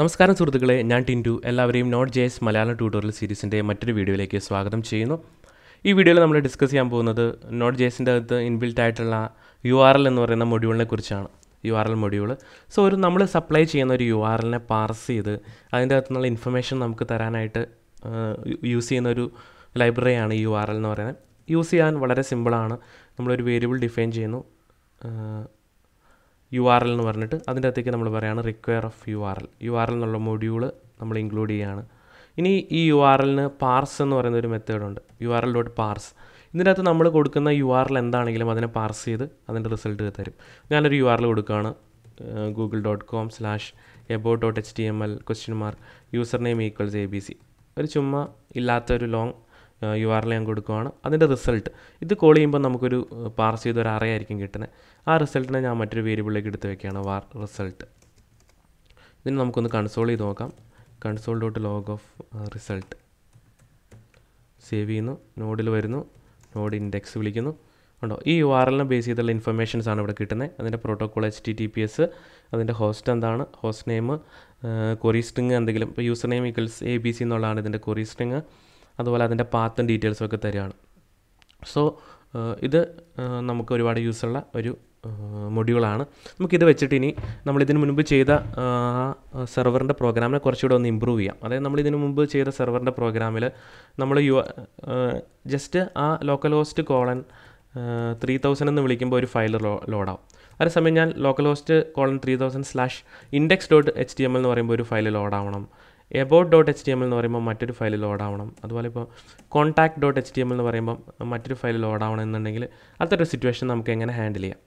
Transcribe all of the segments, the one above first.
നമസ്കാരം സുഹൃത്തുക്കളെ ഞാൻ ടിൻറ്റു എല്ലാവരെയും node J S Malayalam tutorial സീരീസിൻ്റെ മറ്റൊരു വീഡിയോയിലേക്ക് സ്വാഗതം ചെയ്യുന്നു ഈ വീഡിയോയിൽ നമ്മൾ ഡിസ്കസ് ചെയ്യാൻ പോകുന്നത് നോട്ട് ജെ എസിൻ്റെ അകത്ത് ഇൻബിൽറ്റ് ആയിട്ടുള്ള യു ആർ എൽ എന്ന് പറയുന്ന മൊഡ്യൂളിനെ കുറിച്ചാണ് U R L module so ഒരു നമ്മൾ സപ്ലൈ ചെയ്യുന്ന ഒരു യു ആർ എല്ലിനെ പാർസ് ചെയ്ത് അതിൻ്റെ അകത്തുനിന്നുള്ള ഇൻഫർമേഷൻ നമുക്ക് തരാനായിട്ട് യൂസ് ചെയ്യുന്ന ഒരു ലൈബ്രറിയാണ് യു ആർ എൽ എന്ന് പറയുന്നത് യൂസ് ചെയ്യാൻ വളരെ സിമ്പിളാണ് നമ്മളൊരു വേരിയബിൾ ഡിഫൈൻ ചെയ്യുന്നു യു ആർ എൽ എന്ന് പറഞ്ഞിട്ട് അതിൻ്റെ അകത്തേക്ക് നമ്മൾ പറയുകയാണ് require of U R L U R L എന്നുള്ള മൊഡ്യൂൾ നമ്മൾ ഇൻക്ലൂഡ് ചെയ്യുകയാണ് ഇനി ഈ യു ആർ എല്ലിന് പാർസ് എന്ന് പറയുന്ന ഒരു മെത്തേഡുണ്ട് U R L dot parse ഇതിൻ്റെ അകത്ത് നമ്മൾ കൊടുക്കുന്ന യു ആർ എൽ എന്താണെങ്കിലും അതിനെ പാർസ് ചെയ്ത് അതിൻ്റെ റിസൾട്ട് തരും ഞാനൊരു യു ആർ എൽ കൊടുക്കുകയാണ് Google dot com slash about dot H T M L question mark user name equals A B C ഒരു ചുമ്മാ ഇല്ലാത്തൊരു ലോങ് യു ആറിൽ ഞാൻ കൊടുക്കുവാണ് അതിൻ്റെ റിസൾട്ട് ഇത് കോൾ ചെയ്യുമ്പോൾ നമുക്കൊരു പാർസ് ചെയ്ത ഒരു അറേ ആയിരിക്കും കിട്ടുന്നത് ആ റിസൾട്ടിനെ ഞാൻ മറ്റൊരു വേരിയബിളിലേക്ക് എടുത്ത് വെക്കുകയാണ് വാർ റിസൾട്ട് ഇതിന് നമുക്കൊന്ന് കൺസോൾ ചെയ്ത് നോക്കാം console dot log of result save ചെയ്യുന്നു നോഡിൽ വരുന്നു നോഡ് ഇൻഡെക്സ് വിളിക്കുന്നു ഉണ്ടോ ഈ യു ആർ എല്ലിനെ ബേസ് ചെയ്തുള്ള ഇൻഫർമേഷൻസ് ആണ് ഇവിടെ കിട്ടുന്നത് അതിൻ്റെ protocol H T T P S അതിൻ്റെ ഹോസ്റ്റ് എന്താണ് ഹോസ്റ്റ് നെയിം കൊറി സ്ട്രിങ് എന്തെങ്കിലും ഇപ്പോൾ user name equals A B C എന്നുള്ളതാണ് ഇതിൻ്റെ കൊറി സ്ട്രിങ് അതുപോലെ അതിൻ്റെ പാത്തും ഡീറ്റെയിൽസും ഒക്കെ തരികയാണ് സോ ഇത് നമുക്ക് ഒരുപാട് യൂസുള്ള ഒരു മൊഡ്യൂളാണ് നമുക്കിത് വെച്ചിട്ട് ഇനി നമ്മൾ ഇതിനു മുൻപ് ചെയ്ത സെർവറിൻ്റെ പ്രോഗ്രാമിനെ കുറച്ചുകൂടെ ഒന്ന് ഇമ്പ്രൂവ് ചെയ്യാം അതായത് നമ്മൾ ഇതിനു മുമ്പ് ചെയ്ത സെർവറിൻ്റെ പ്രോഗ്രാമിൽ നമ്മൾ യു ജസ്റ്റ് ആ local host colon three thousand എന്ന് വിളിക്കുമ്പോൾ ഒരു ഫയൽ ലോ ലോഡാവും അതേസമയം ഞാൻ local host colon three thousand slash index dot H T M L എന്ന് പറയുമ്പോൾ ഒരു ഫയൽ ലോഡാവണം about dot H T M L എന്ന് പറയുമ്പോൾ മറ്റൊരു ഫയൽ ലോഡ് ആവണം അതുപോലെ ഇപ്പോൾ contact dot H T M L എന്ന് പറയുമ്പോൾ മറ്റൊരു ഫയൽ ലോഡ് ആവണം എന്നുണ്ടെങ്കിൽ അത്തരം സിറ്റുവേഷൻ നമുക്ക് എങ്ങനെ ഹാൻഡിൽ ചെയ്യാം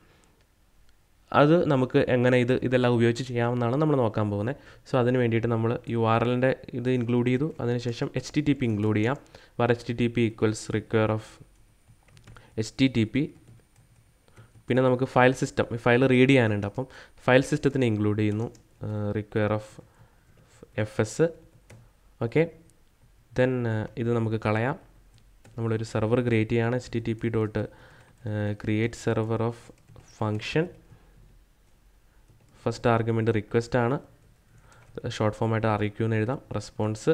അത് നമുക്ക് എങ്ങനെ ഇത് ഇതെല്ലാം ഉപയോഗിച്ച് ചെയ്യാമെന്നാണ് നമ്മൾ നോക്കാൻ പോകുന്നത് സോ അതിന് വേണ്ടിയിട്ട് നമ്മൾ യു ആർ എല്ലിൻ്റെ ഇത് ഇൻക്ലൂഡ് ചെയ്തു അതിനുശേഷം H T T P include ചെയ്യാം var H T T P equals require of H T T P പിന്നെ നമുക്ക് ഫയൽ സിസ്റ്റം ഫയൽ റീഡ് ചെയ്യാനുണ്ട് അപ്പം ഫയൽ സിസ്റ്റത്തിന് ഇൻക്ലൂഡ് ചെയ്യുന്നു require of F S okay then ഇത് നമുക്ക് കളയാം നമ്മളൊരു സെർവർ ക്രിയേറ്റ് ചെയ്യാണ് H T T P dot create server of function first argument request ആണ് ഷോർട്ട് ഫോമായിട്ട് അറിയിക്കൂ എന്ന് e എഴുതാം റെസ്പോൺസ്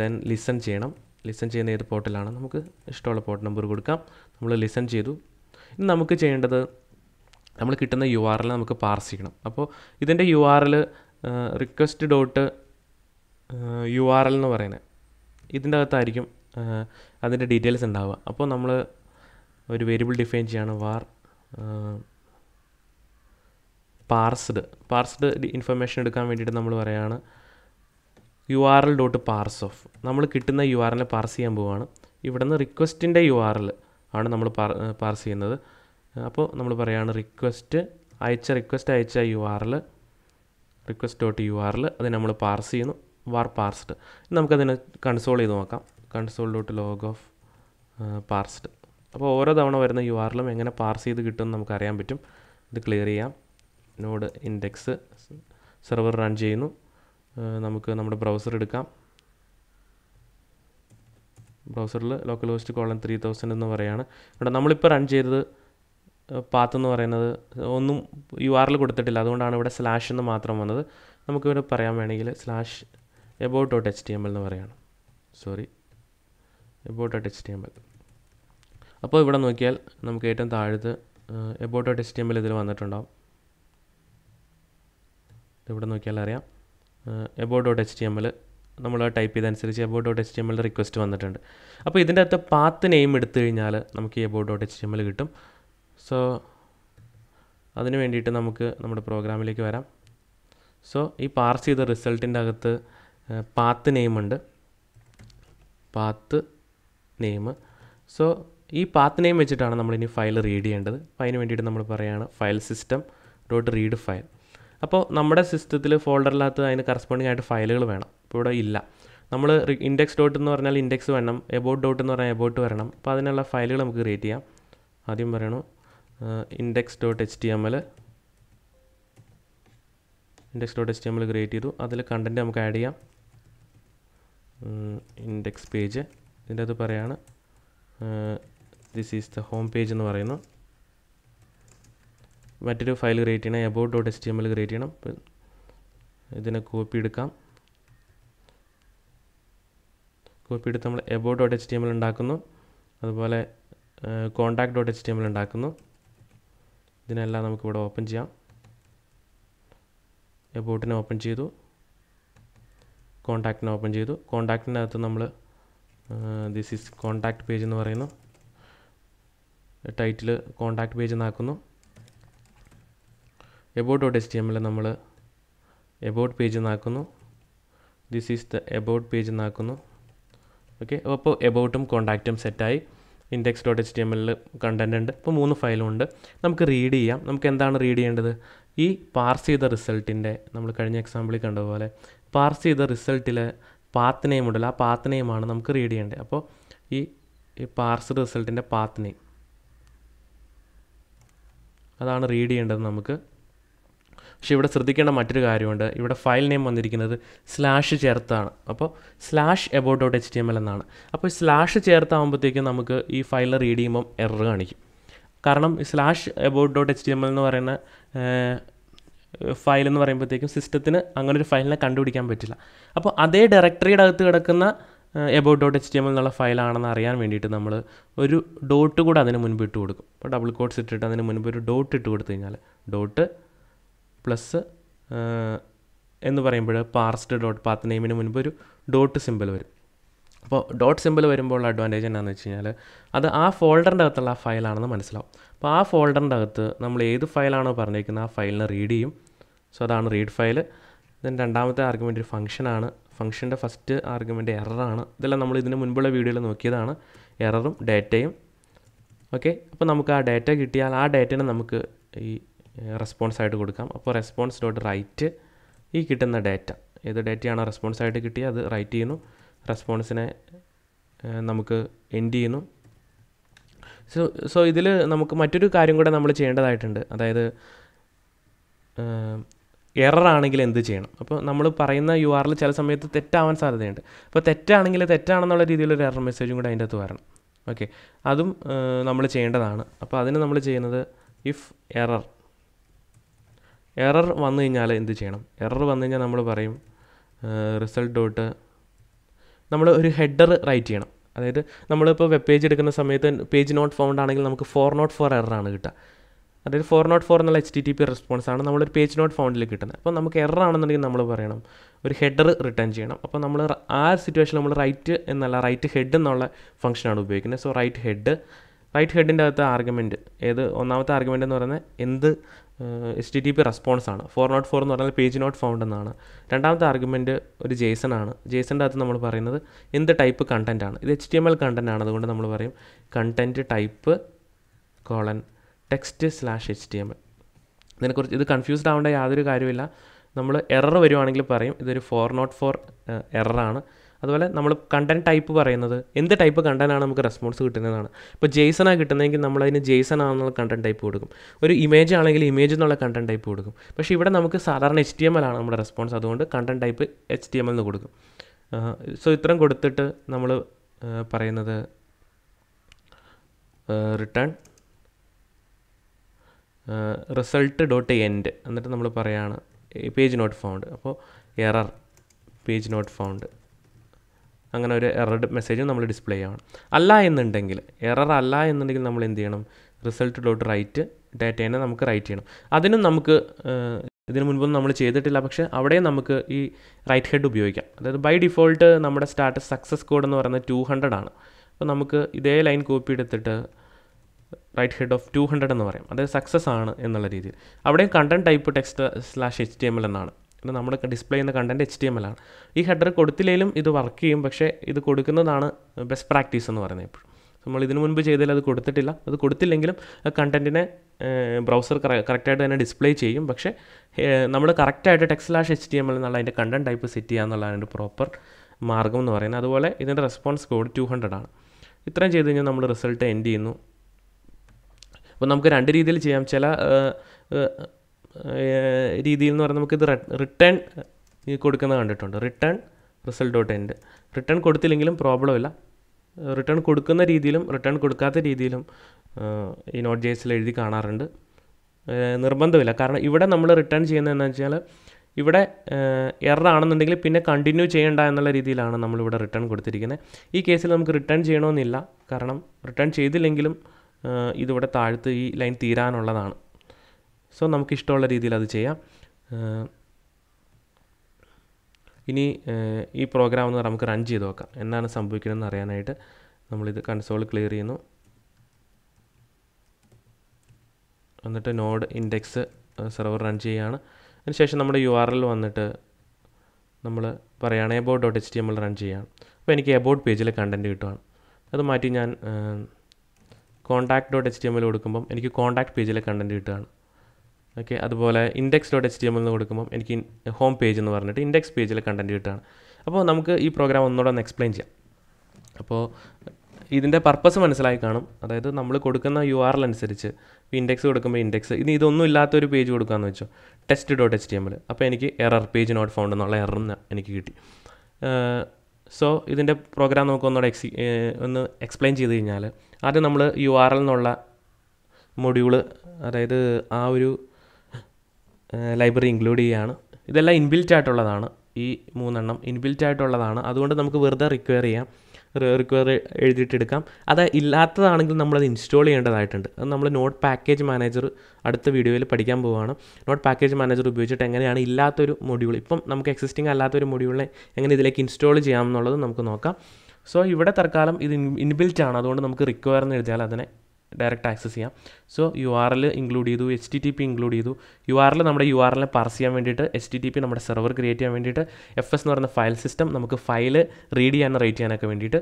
ദെൻ ലിസൺ ചെയ്യണം ലിസൺ ചെയ്യുന്ന ഏത് പോർട്ടലാണ് നമുക്ക് ഇഷ്ടമുള്ള പോർട്ട് നമ്പർ കൊടുക്കാം നമ്മൾ ലിസൺ ചെയ്തു ഇനി നമുക്ക് ചെയ്യേണ്ടത് നമ്മൾ കിട്ടുന്ന യു ആർ എൽ നമുക്ക് പാർസ് ചെയ്യണം അപ്പോൾ ഇതിൻ്റെ U R L request dot U R L എന്ന് പറയുന്നത് ഇതിൻ്റെ അകത്തായിരിക്കും അതിൻ്റെ ഡീറ്റെയിൽസ് ഉണ്ടാവുക അപ്പോൾ നമ്മൾ ഒരു വേരിയബിൾ ഡിഫൈൻ ചെയ്യാണ് വാർ പാർസ്ഡ് പാർസ്ഡ് ഇൻഫർമേഷൻ എടുക്കാൻ വേണ്ടിയിട്ട് നമ്മൾ പറയുകയാണ് U R L dot parse of നമ്മൾ കിട്ടുന്ന യു ആർ എൽ പാർസ് ചെയ്യാൻ പോവുകയാണ് ഇവിടെ നിന്ന് റിക്വസ്റ്റിൻ്റെ യു ആർ എൽ ആണ് നമ്മൾ പാർസ് ചെയ്യുന്നത് അപ്പോൾ നമ്മൾ പറയുകയാണ് റിക്വസ്റ്റ് അയച്ച റിക്വസ്റ്റ് അയച്ച U R L request dot U ആറിൽ അത് നമ്മൾ പാർസ് ചെയ്യുന്നു വാർ പാർസ്ഡ് നമുക്കതിനെ കൺസോൾ ചെയ്ത് നോക്കാം console dot log of parsed അപ്പോൾ ഓരോ തവണ വരുന്ന യു ആറിലും എങ്ങനെ പാർസ് ചെയ്ത് കിട്ടുമെന്ന് നമുക്കറിയാൻ പറ്റും ഇത് ക്ലിയർ ചെയ്യാം നോഡ് ഇൻഡെക്സ് സെർവർ റൺ ചെയ്യുന്നു നമുക്ക് നമ്മുടെ ബ്രൗസർ എടുക്കാം ബ്രൗസറിൽ local host colon three thousand എന്ന് പറയുകയാണ് ഇവിടെ നമ്മളിപ്പോൾ റൺ ചെയ്തത് പാത്ത് എന്ന് പറയുന്നത് ഒന്നും യു ആറിൽ കൊടുത്തിട്ടില്ല അതുകൊണ്ടാണ് ഇവിടെ സ്ലാഷ് എന്ന് മാത്രം വന്നത് നമുക്കിവിടെ പറയാൻ വേണമെങ്കിൽ slash about dot H T M L എന്ന് പറയണം sorry about dot H T M L അപ്പോൾ ഇവിടെ നോക്കിയാൽ നമുക്ക് ഏറ്റവും താഴത്ത് about dot H T M L ഇതിൽ വന്നിട്ടുണ്ടാവും ഇവിടെ നോക്കിയാൽ അറിയാം about dot H T M L നമ്മൾ ടൈപ്പ് ചെയ്തനുസരിച്ച് about dot H T M L request വന്നിട്ടുണ്ട് അപ്പോൾ ഇതിൻ്റെ അകത്ത് പാത്ത് നെയിം എടുത്തു കഴിഞ്ഞാൽ നമുക്ക് about dot H T M L കിട്ടും സോ അതിന് വേണ്ടിയിട്ട് നമുക്ക് നമ്മുടെ പ്രോഗ്രാമിലേക്ക് വരാം സോ ഈ പാർസ് ചെയ്ത റിസൾട്ടിൻ്റെ അകത്ത് പാത്ത് നെയിം ഉണ്ട് പാത്ത് നെയിം സോ ഈ പാത്ത് നെയിം വെച്ചിട്ടാണ് നമ്മളിനി ഫയൽ റീഡ് ചെയ്യേണ്ടത് അപ്പോൾ അതിന് വേണ്ടിയിട്ട് നമ്മൾ പറയുകയാണ് file system dot read file അപ്പോൾ നമ്മുടെ സിസ്റ്റത്തിൽ ഫോൾഡറിലകത്ത് അതിന് കറസ്പോണ്ടിങ് ആയിട്ട് ഫയലുകൾ വേണം ഇപ്പോൾ ഇവിടെ ഇല്ല നമ്മൾ ഇൻഡെക്സ് ഡോട്ട് എന്ന് പറഞ്ഞാൽ ഇൻഡെക്സ് വേണം എബോട്ട് ഡോട്ട് എന്ന് പറഞ്ഞാൽ എബോട്ട് വരണം അപ്പോൾ അതിനുള്ള ഫയലുകൾ നമുക്ക് ക്രിയേറ്റ് ചെയ്യാം ആദ്യം പറയണു index dot H T M L index dot H T M L create ചെയ്തു അതിൽ കണ്ടൻറ്റ് നമുക്ക് ആഡ് ചെയ്യാം ഇൻഡെക്സ് പേജ് ഇതിൻ്റെ അത് പറയാണ് this is the home page എന്ന് പറയുന്നു മറ്റൊരു ഫയൽ ക്രിയേറ്റ് ചെയ്യണം about dot H T M L create ചെയ്യണം ഇതിനെ കോപ്പി എടുക്കാം കോപ്പി എടുത്ത് നമ്മൾ about dot H T M L ഉണ്ടാക്കുന്നു അതുപോലെ contact dot H T M L ഉണ്ടാക്കുന്നു ഇതിനെല്ലാം നമുക്കിവിടെ ഓപ്പൺ ചെയ്യാം എബോട്ടിനെ ഓപ്പൺ ചെയ്തു കോൺടാക്റ്റിനെ ഓപ്പൺ ചെയ്തു അകത്ത് നമ്മൾ ദിസ് ഈസ് കോണ്ടാക്ട് പേജ് എന്ന് പറയുന്നു ടൈറ്റിൽ കോണ്ടാക്ട് പേജ് എന്നാക്കുന്നു എബോട്ട് ഡോട്ട് എസ് ടി എമ്മിൽ നമ്മൾ എബോട്ട് പേജ് എന്നാക്കുന്നു this is the about page എന്നാക്കുന്നു ഓക്കെ അപ്പോൾ എബോട്ടും കോൺടാക്റ്റും സെറ്റായി index dot H T M എല്ലിൽ കണ്ടൻ്റ് ഉണ്ട് ഇപ്പോൾ മൂന്ന് ഫയലും ഉണ്ട് നമുക്ക് റീഡ് ചെയ്യാം നമുക്ക് എന്താണ് റീഡ് ചെയ്യേണ്ടത് ഈ പാർസ് ചെയ്ത റിസൾട്ടിൻ്റെ നമ്മൾ കഴിഞ്ഞ എക്സാമ്പിളിൽ കണ്ടതുപോലെ പാർസ് ചെയ്ത റിസൾട്ടിലെ പാത്ത് നെയിം ഉണ്ടല്ലോ ആ പാത്ത് നെയിമാണ് നമുക്ക് റീഡ് ചെയ്യേണ്ടത് അപ്പോൾ ഈ ഈ പാർസ് റിസൾട്ടിൻ്റെ പാത്ത് നെയിം അതാണ് റീഡ് ചെയ്യേണ്ടത് നമുക്ക് പക്ഷേ ഇവിടെ ശ്രദ്ധിക്കേണ്ട മറ്റൊരു കാര്യമുണ്ട് ഇവിടെ ഫയൽ നെയിം വന്നിരിക്കുന്നത് സ്ലാഷ് ചേർത്താണ് അപ്പോൾ slash about dot H T M L എന്നാണ് അപ്പോൾ സ്ലാഷ് ചേർത്താകുമ്പോഴത്തേക്കും നമുക്ക് ഈ ഫയൽ റീഡ് ചെയ്യുമ്പം എറർ കാണിക്കും കാരണം slash about dot H T M L എന്ന് പറയുന്ന ഫയൽ എന്ന് പറയുമ്പോഴത്തേക്കും സിസ്റ്റത്തിന് അങ്ങനെ ഒരു ഫയലിനെ കണ്ടുപിടിക്കാൻ പറ്റില്ല അപ്പോൾ അതേ ഡയറക്ടറിയുടെ അകത്ത് കിടക്കുന്ന about dot H T M L എന്നുള്ള ഫയലാണെന്ന് അറിയാൻ വേണ്ടിയിട്ട് നമ്മൾ ഒരു ഡോട്ട് കൂടെ അതിന് മുൻപ് ഇട്ട് കൊടുക്കും അപ്പോൾ ഡബിൾ കോട്ട്സ് ഇട്ടിട്ട് അതിന് മുൻപ് ഒരു ഡോട്ട് ഇട്ട് കൊടുത്തു കഴിഞ്ഞാൽ ഡോട്ട് പ്ലസ് എന്ന് പറയുമ്പോൾ പാർസ്ഡ് ഡോട്ട് പാത്ത് നെയിമിന് മുൻപ് ഒരു ഡോട്ട് സിമ്പിൾ വരും അപ്പോൾ ഡോട്ട് സിമ്പിൾ വരുമ്പോൾ അഡ്വാൻറ്റേജ് എന്താണെന്ന് വെച്ച് കഴിഞ്ഞാൽ അത് ആ ഫോൾഡറിൻ്റെ അകത്തുള്ള ആ ഫയലാണെന്ന് മനസ്സിലാവും അപ്പോൾ ആ ഫോൾഡറിൻ്റെ അകത്ത് നമ്മൾ ഏത് ഫയലാണോ പറഞ്ഞിരിക്കുന്നത് ആ ഫയലിനെ റീഡ് ചെയ്യും സോ അതാണ് റീഡ് ഫയൽ ദെൻ രണ്ടാമത്തെ ആർഗ്യുമെൻ്റ് ഒരു ഫംഗ്ഷനാണ് ഫംഗ്ഷൻ്റെ ഫസ്റ്റ് ആർഗ്യുമെൻ്റ് എററാണ് ഇതെല്ലാം നമ്മൾ ഇതിന് മുൻപുള്ള വീഡിയോയിൽ നോക്കിയതാണ് എററും ഡാറ്റയും ഓക്കെ അപ്പോൾ നമുക്ക് ആ ഡാറ്റ കിട്ടിയാൽ ആ ഡാറ്റേനെ നമുക്ക് ഈ റെസ്പോൺസ് ആയിട്ട് കൊടുക്കാം അപ്പോൾ റെസ്പോൺസ് ഡോട്ട് റൈറ്റ് ഈ കിട്ടുന്ന ഡാറ്റ ഏത് ഡാറ്റയാണോ റെസ്പോൺസ് ആയിട്ട് കിട്ടിയത് അത് റൈറ്റ് ചെയ്യുന്നു റെസ്പോൺസിനെ നമുക്ക് എൻഡ് ചെയ്യുന്നു സോ സോ ഇതിൽ നമുക്ക് മറ്റൊരു കാര്യം കൂടെ നമ്മൾ ചെയ്യേണ്ടതായിട്ടുണ്ട് അതായത് എറർ ആണെങ്കിൽ എന്ത് ചെയ്യണം അപ്പോൾ നമ്മൾ പറയുന്ന യു ആറിൽ ചില സമയത്ത് തെറ്റാവാൻ സാധ്യതയുണ്ട് അപ്പോൾ തെറ്റാണെങ്കിൽ തെറ്റാണെന്നുള്ള രീതിയിലൊരു എറർ മെസ്സേജും കൂടെ അതിൻ്റെ അകത്ത് വരണം ഓക്കെ അതും നമ്മൾ ചെയ്യേണ്ടതാണ് അപ്പോൾ അതിന് നമ്മൾ ചെയ്യുന്നത് ഇഫ് എറർ എറർ വന്നു കഴിഞ്ഞാൽ എന്ത് ചെയ്യണം എറർ വന്നു കഴിഞ്ഞാൽ നമ്മൾ പറയും റിസൾട്ട് ഡോട്ട് നമ്മൾ ഒരു ഹെഡർ റൈറ്റ് ചെയ്യണം അതായത് നമ്മളിപ്പോൾ വെബ് പേജ് എടുക്കുന്ന സമയത്ത് പേജ് നോട്ട് ഫൗണ്ട് ആണെങ്കിൽ നമുക്ക് ഫോർ നോട്ട് ഫോർ എററാണ് കിട്ടുക അതായത് ഫോർ നോട്ട് ഫോർ എന്നുള്ള H T T P response ആണ് നമ്മളൊരു പേജ് നോട്ട് ഫൗണ്ടിൽ കിട്ടുന്നത് അപ്പോൾ നമുക്ക് എറർ ആണെന്നുണ്ടെങ്കിൽ നമ്മൾ പറയണം ഒരു ഹെഡർ റിട്ടേൺ ചെയ്യണം അപ്പോൾ നമ്മൾ ആ സിറ്റുവേഷൻ നമ്മൾ റൈറ്റ് എന്നല്ല റൈറ്റ് ഹെഡ് എന്നുള്ള ഫംഗ്ഷനാണ് ഉപയോഗിക്കുന്നത് സോ റൈറ്റ് ഹെഡ് റൈറ്റ് ഹെഡിൻ്റെ അകത്ത് ആർഗ്യുമെൻറ്റ് ഏത് ഒന്നാമത്തെ ആർഗ്യുമെൻ്റ് എന്ന് പറയുന്നത് എന്ത് H T T P response ആണ് ഫോർ നോട്ട് ഫോർ എന്ന് പറഞ്ഞാൽ പേജ് നോട്ട് ഫൗണ്ട് എന്നാണ് രണ്ടാമത്തെ ആർഗ്യുമെൻറ്റ് ഒരു ജേസൺ ആണ് ജേസൻ്റെ അകത്ത് നമ്മൾ പറയുന്നത് എന്ത് ടൈപ്പ് കണ്ടൻ്റ് ആണ് ഇത് H T M L content ആണ് അതുകൊണ്ട് നമ്മൾ പറയും content type colon text slash H T M L ഇതിനെക്കുറിച്ച് ഇത് കൺഫ്യൂസ്ഡ് ആവേണ്ട യാതൊരു കാര്യമില്ല നമ്മൾ എറർ വരുവാണെങ്കിൽ പറയും ഇതൊരു ഫോർ നോട്ട് ഫോർ എററാണ് അതുപോലെ നമ്മൾ കണ്ടൻറ് ടൈപ്പ് പറയുന്നത് എന്ത് ടൈപ്പ് കണ്ടൻറ്റാണ് നമുക്ക് റെസ്പോൺസ് കിട്ടുന്നതാണ് ഇപ്പോൾ ജെയ്സണാണ് കിട്ടുന്നതെങ്കിൽ അതിന് ജെയ്സൺ ആണെന്നുള്ള കണ്ടൻറ് ടൈപ്പ് കൊടുക്കും ഒരു ഇമേജ് ആണെങ്കിൽ ഇമേജ് എന്നുള്ള കണ്ടൻറ് ടൈപ്പ് കൊടുക്കും പക്ഷേ ഇവിടെ നമുക്ക് സാധാരണ എച്ച് ടി എം എൽ ആണ് നമ്മുടെ റെസ്പോൺസ് അതുകൊണ്ട് content type H T M L എന്ന് കൊടുക്കും സോ ഇത്രയും കൊടുത്തിട്ട് നമ്മൾ പറയുന്നത് റിട്ടേൺ റിസൾട്ട് ഡോട്ട് എൻഡ് എന്നിട്ട് നമ്മൾ പറയുകയാണ് പേജ് നോട്ട് ഫൗണ്ട് അപ്പോൾ എറർ പേജ് നോട്ട് ഫൗണ്ട് അങ്ങനെ ഒരു എറർ മെസ്സേജും നമ്മൾ ഡിസ്പ്ലേ ചെയ്യണം അല്ല എന്നുണ്ടെങ്കിൽ എറർ അല്ല എന്നുണ്ടെങ്കിൽ നമ്മൾ എന്ത് ചെയ്യണം റിസൾട്ട് ഡോട്ട് റൈറ്റ് ഡേറ്റേനെ നമുക്ക് റൈറ്റ് ചെയ്യണം അതിനും നമുക്ക് ഇതിനു മുൻപൊന്നും നമ്മൾ ചെയ്തിട്ടില്ല പക്ഷേ അവിടെ നമുക്ക് ഈ റൈറ്റ് ഹെഡ് ഉപയോഗിക്കാം അതായത് ബൈ ഡിഫോൾട്ട് നമ്മുടെ സ്റ്റാറ്റസ് സക്സസ് കോഡ് എന്ന് പറയുന്നത് ടു ഹൺഡ്രഡ് ആണ് അപ്പോൾ നമുക്ക് ഇതേ ലൈൻ കോപ്പി എടുത്തിട്ട് write head of two hundred എന്ന് പറയും അതായത് സക്സസ് ആണ് എന്നുള്ള രീതിയിൽ അവിടെയും content type text slash H T M L എന്നാണ് പിന്നെ നമ്മുടെ ഡിസ്പ്ലേ ചെയ്യുന്ന content H T M L ആണ് ഈ ഹെഡർ കൊടുത്തില്ലെങ്കിലും ഇത് വർക്ക് ചെയ്യും പക്ഷേ ഇത് കൊടുക്കുന്നതാണ് ബെസ്റ്റ് പ്രാക്ടീസ് എന്ന് പറയുന്നത് ഇപ്പോഴും നമ്മൾ ഇതിനു മുൻപ് ചെയ്തതിൽ അത് കൊടുത്തിട്ടില്ല അത് കൊടുത്തില്ലെങ്കിലും കണ്ടൻറ്റിനെ ബ്രൗസർ കറക്റ്റായിട്ട് തന്നെ ഡിസ്പ്ലേ ചെയ്യും പക്ഷേ നമ്മൾ കറക്റ്റായിട്ട് text slash H T M L എന്നുള്ള അതിൻ്റെ കണ്ടൻറ്റ് ടൈപ്പ് സെറ്റ് ചെയ്യുക എന്നുള്ളതാണ് പ്രോപ്പർ മാർഗം എന്ന് പറയുന്നത് അതുപോലെ ഇതിൻ്റെ റെസ്പോൺസ് കോഡ് ടു ഹൺഡ്രഡ് ആണ് ഇത്രയും ചെയ്ത് കഴിഞ്ഞാൽ നമ്മൾ റിസൾട്ട് എൻഡ് ചെയ്യുന്നു അപ്പോൾ നമുക്ക് രണ്ട് രീതിയിൽ ചെയ്യാം ചില രീതിയിൽ എന്ന് പറഞ്ഞാൽ നമുക്കിത് റിട്ടേൺ കൊടുക്കുന്നത് കണ്ടിട്ടുണ്ട് return result dot end return കൊടുത്തില്ലെങ്കിലും problem ഇല്ല റിട്ടേൺ കൊടുക്കുന്ന രീതിയിലും റിട്ടേൺ കൊടുക്കാത്ത രീതിയിലും ഈ നോട്ട് ജേസിൽ എഴുതി കാണാറുണ്ട് നിർബന്ധമില്ല കാരണം ഇവിടെ നമ്മൾ റിട്ടേൺ എന്ന് വെച്ചാൽ ഇവിടെ എറർ ആണെന്നുണ്ടെങ്കിൽ പിന്നെ കണ്ടിന്യൂ ചെയ്യേണ്ട എന്നുള്ള രീതിയിലാണ് നമ്മളിവിടെ റിട്ടേൺ കൊടുത്തിരിക്കുന്നത് ഈ കേസിൽ നമുക്ക് റിട്ടേൺ ചെയ്യണമെന്നില്ല കാരണം റിട്ടേൺ ചെയ്തില്ലെങ്കിലും ഇതിവിടെ താഴ്ത്ത് ഈ ലൈൻ തീരാനുള്ളതാണ് സോ നമുക്ക് ഇഷ്ടമുള്ള രീതിയിൽ അത് ചെയ്യാം ഇനി ഈ പ്രോഗ്രാം എന്ന് നമുക്ക് റൺ ചെയ്ത് നോക്കാം എന്താണ് സംഭവിക്കുന്നതെന്ന് അറിയാനായിട്ട് നമ്മളിത് കൺസോൾ ക്ലിയർ ചെയ്യുന്നു എന്നിട്ട് നോഡ് ഇൻഡെക്സ് സെർവർ റൺ ചെയ്യുകയാണ് അതിനുശേഷം നമ്മുടെ യു ആർ എൽ വന്നിട്ട് നമ്മൾ പറയുകയാണ് എബോഡ് ഡോട്ട് എച്ച് ടി നമ്മൾ റൺ ചെയ്യുകയാണ് അപ്പോൾ എനിക്ക് എബോഡ് പേജിൽ കണ്ടൻറ്റ് കിട്ടുകയാണ് അത് മാറ്റി ഞാൻ contact dot H T L കൊടുക്കുമ്പം എനിക്ക് കോൺടാക്ട് പേജിലെ കണ്ടൻറ്റ് കിട്ടുകയാണ് ഓക്കെ അതുപോലെ index dot H T M എന്ന് കൊടുക്കുമ്പോൾ എനിക്ക് ഹോം പേജ് എന്ന് പറഞ്ഞിട്ട് ഇൻഡെക്സ് പേജിലെ കണ്ടൻറ്റ് കിട്ടുകയാണ് അപ്പോൾ നമുക്ക് ഈ പ്രോഗ്രാം ഒന്നുകൂടെ ഒന്ന് എക്സ്പ്ലെയിൻ ചെയ്യാം അപ്പോൾ ഇതിൻ്റെ പർപ്പസ് മനസ്സിലായി കാണും അതായത് നമ്മൾ കൊടുക്കുന്ന യു ആർ അനുസരിച്ച് ഇൻഡെക്സ് കൊടുക്കുമ്പോൾ ഇൻഡെക്സ് ഇനി ഇതൊന്നും ഇല്ലാത്തൊരു പേജ് കൊടുക്കാമെന്ന് വെച്ചോ ടെസ്റ്റ് ഡോട്ട് എച്ച് ടി എമ്മിൽ അപ്പോൾ എനിക്ക് എറർ പേജ് നോട്ട് ഫൗണ്ട് എന്നുള്ള എറർ എനിക്ക് കിട്ടി സോ ഇതിൻ്റെ പ്രോഗ്രാം നമുക്ക് ഒന്നുകൂടെ എക്സി ഒന്ന് എക്സ്പ്ലെയിൻ ചെയ്ത് കഴിഞ്ഞാൽ ആദ്യം നമ്മൾ യു ആർ എൽ എന്നുള്ള മൊഡ്യൂള് അതായത് ആ ഒരു ലൈബ്രറി ഇൻക്ലൂഡ് ചെയ്യുകയാണ് ഇതെല്ലാം ഇൻബിൽറ്റ് ആയിട്ടുള്ളതാണ് ഈ മൂന്നെണ്ണം ഇൻബിൽറ്റ് ആയിട്ടുള്ളതാണ് അതുകൊണ്ട് നമുക്ക് വെറുതെ റിക്വയർ ചെയ്യാം റിക്വയർ എഴുതിയിട്ടെടുക്കാം അത് ഇല്ലാത്തതാണെങ്കിൽ നമ്മളത് ഇൻസ്റ്റാൾ ചെയ്യേണ്ടതായിട്ടുണ്ട് അത് നമ്മൾ നോട്ട് പാക്കേജ് മാനേജർ അടുത്ത വീഡിയോയിൽ പഠിക്കാൻ പോവുകയാണ് നോട്ട് പാക്കേജ് മാനേജർ ഉപയോഗിച്ചിട്ട് എങ്ങനെയാണ് ഇല്ലാത്തൊരു മൊഡ്യൂൾ ഇപ്പം നമുക്ക് എക്സിസ്റ്റിംഗ് അല്ലാത്തൊരു മൊഡ്യൂളിനെ എങ്ങനെ ഇതിലേക്ക് ഇൻസ്റ്റാൾ ചെയ്യാമെന്നുള്ളത് നമുക്ക് നോക്കാം സോ ഇവിടെ തൽക്കാലം ഇത് ഇൻബിൽറ്റ് ആണ് അതുകൊണ്ട് നമുക്ക് റിക്വയർ എന്ന് എഴുതിയാൽ അതിനെ ഡയറക്റ്റ് ആക്സസ് ചെയ്യാം so U R L include ചെയ്തു H T T P include ചെയ്തു യു ആർ എൽ നമ്മുടെ യു ആർ പാർസ് ചെയ്യാൻ വേണ്ടിയിട്ട് എച്ച് ടി ടി പി നമ്മുടെ സെർവർ ക്രിയേറ്റ് ചെയ്യാൻ വേണ്ടിയിട്ട് എഫ് എസ് എന്ന് പറയുന്ന ഫയൽ സിസ്റ്റം നമുക്ക് ഫയൽ റീഡ് ചെയ്യാനും റേറ്റ് ചെയ്യാനൊക്കെ വേണ്ടിയിട്ട്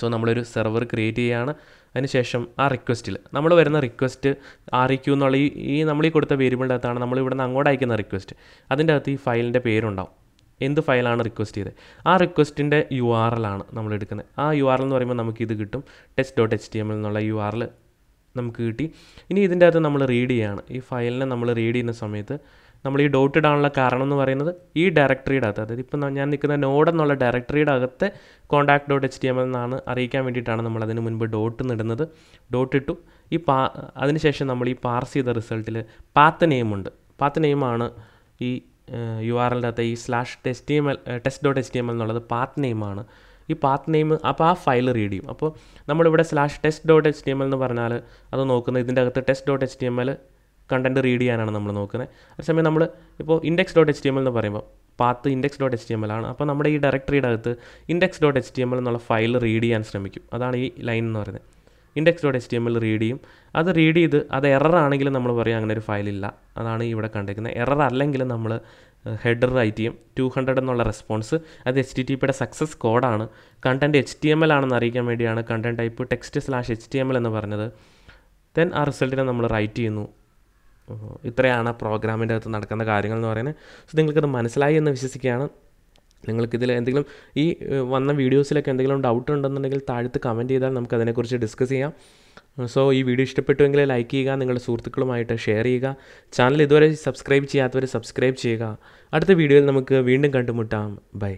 സോ നമ്മളൊരു സെർവർ ക്രിയേറ്റ് ചെയ്യുകയാണ് അതിനുശേഷം ആ റിക്വസ്റ്റിൽ നമ്മൾ വരുന്ന റിക്വസ്റ്റ് ആർ ഇ ക്യൂ എന്നുള്ള ഈ നമ്മൾ ഈ കൊടുത്ത വേരിയബിളിൻ്റെ അകത്താണ് നമ്മൾ ഇവിടെ നിന്ന് അങ്ങോട്ട് അയക്കുന്ന റിക്വസ്റ്റ് അതിൻ്റെ അകത്ത് ഈ ഫയലിൻ്റെ പേരുണ്ടാവും എന്ത് ഫയലാണ് റിക്വസ്റ്റ് ചെയ്തത് ആ റിക്വസ്റ്റിൻ്റെ യു ആർ എൽ ആണ് നമ്മൾ എടുക്കുന്നത് ആ യു ആർ എൽ എന്ന് പറയുമ്പോൾ നമുക്ക് ഇത് കിട്ടും test dot H T M L എന്നുള്ള യു ആർ എൽ നമുക്ക് കിട്ടി ഇനി ഇതിൻ്റെ അകത്ത് നമ്മൾ റീഡ് ചെയ്യുകയാണ് ഈ ഫയലിനെ നമ്മൾ റീഡ് ചെയ്യുന്ന സമയത്ത് നമ്മൾ ഈ ഡോട്ട് ഇടാനുള്ള കാരണം എന്ന് പറയുന്നത് ഈ ഡയറക്ടറിയുടെ അകത്ത് അതായത് ഇപ്പം ഞാൻ നിൽക്കുന്ന നോഡ് എന്നുള്ള ഡയറക്ടറിയുടെ അകത്തെ contact dot H T M L എന്നാണ് അറിയിക്കാൻ വേണ്ടിയിട്ടാണ് നമ്മൾ അതിന് മുൻപ് ഡോട്ട് നിടുന്നത് ഡോട്ട് ഇട്ടു ഈ പാ അതിനുശേഷം നമ്മൾ ഈ പാർസ് ചെയ്ത റിസൾട്ടിൽ പാത്ത് നെയിമുണ്ട് പാത്ത് നെയിമാണ് ഈ യു ആർ എൽ അകത്ത് ഈ slash test T M L test dot H T M L എന്നുള്ളത് പാത്ത് നെയിമാണ് ഈ പാത്ത് നെയിം അപ്പോൾ ആ ഫയൽ റീഡ് ചെയ്യും അപ്പോൾ നമ്മളിവിടെ slash test dot S T M L എന്ന് പറഞ്ഞാൽ അത് നോക്കുന്നത് ഇതിൻ്റെ അകത്ത് test dot S T M L content read ചെയ്യാനാണ് നമ്മൾ നോക്കുന്നത് അതേസമയം നമ്മൾ ഇപ്പോൾ index dot S T M L എന്ന് പറയുമ്പോൾ path index dot S T M L ആണ് അപ്പോൾ നമ്മുടെ ഈ ഡയറക്ടറിയുടെ അകത്ത് index dot S T M L എന്നുള്ള ഫയൽ റീഡ് ചെയ്യാൻ ശ്രമിക്കും അതാണ് ഈ ലൈൻ എന്ന് പറയുന്നത് index dot S T M L read ചെയ്യും അത് റീഡ് ചെയ്ത് അത് എറർ ആണെങ്കിലും നമ്മൾ പറയും അങ്ങനെ ഒരു ഫയലില്ല അതാണ് ഇവിടെ കണ്ടിരിക്കുന്നത് എറർ അല്ലെങ്കിലും നമ്മൾ ഹെഡർ റൈറ്റ് ചെയ്യും ടു ഹൺഡ്രഡ് എന്നുള്ള റെസ്പോൺസ് അത് എച്ച് ടി ടി പിയുടെ സക്സസ് കോഡാണ് content H T M L ആണെന്ന് അറിയിക്കാൻ വേണ്ടിയാണ് content type text slash H T M L എന്ന് പറഞ്ഞത് ദെൻ ആ റിസൾട്ടിനെ നമ്മൾ റൈറ്റ് ചെയ്യുന്നു ഇത്രയാണ് പ്രോഗ്രാമിൻ്റെ അകത്ത് നടക്കുന്ന കാര്യങ്ങൾ എന്ന് പറയുന്നത് സോ നിങ്ങൾക്കത് മനസ്സിലായി എന്ന് വിശ്വസിക്കുകയാണ് നിങ്ങൾക്കിതിൽ എന്തെങ്കിലും ഈ വന്ന വീഡിയോസിലൊക്കെ എന്തെങ്കിലും ഡൗട്ട് ഉണ്ടെന്നുണ്ടെങ്കിൽ താഴത്ത് കമൻറ്റ് ചെയ്താൽ നമുക്ക് അതിനെക്കുറിച്ച് ഡിസ്കസ് ചെയ്യാം സോ ഈ വീഡിയോ ഇഷ്ടപ്പെട്ടുവെങ്കിൽ ലൈക്ക് ചെയ്യുക നിങ്ങളുടെ സുഹൃത്തുക്കളുമായിട്ട് ഷെയർ ചെയ്യുക ചാനൽ ഇതുവരെ സബ്സ്ക്രൈബ് ചെയ്യാത്തവർ സബ്സ്ക്രൈബ് ചെയ്യുക അടുത്ത വീഡിയോയിൽ നമുക്ക് വീണ്ടും കണ്ടുമുട്ടാം ബൈ